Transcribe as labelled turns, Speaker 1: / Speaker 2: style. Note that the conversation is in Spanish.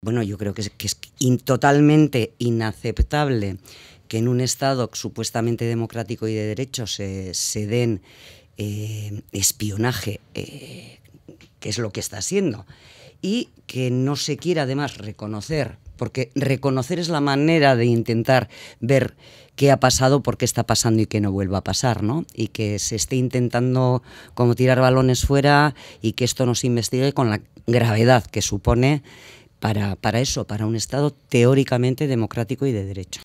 Speaker 1: Bueno, yo creo que es, totalmente inaceptable que en un Estado supuestamente democrático y de derechos se, den eh, espionaje, eh, que es lo que está haciendo, y que no se quiera además reconocer, porque reconocer es la manera de intentar ver qué ha pasado, por qué está pasando y que no vuelva a pasar, ¿no? Y que se esté intentando como tirar balones fuera y que esto no se investigue con la gravedad que supone para, para eso, para un Estado teóricamente democrático y de derecho.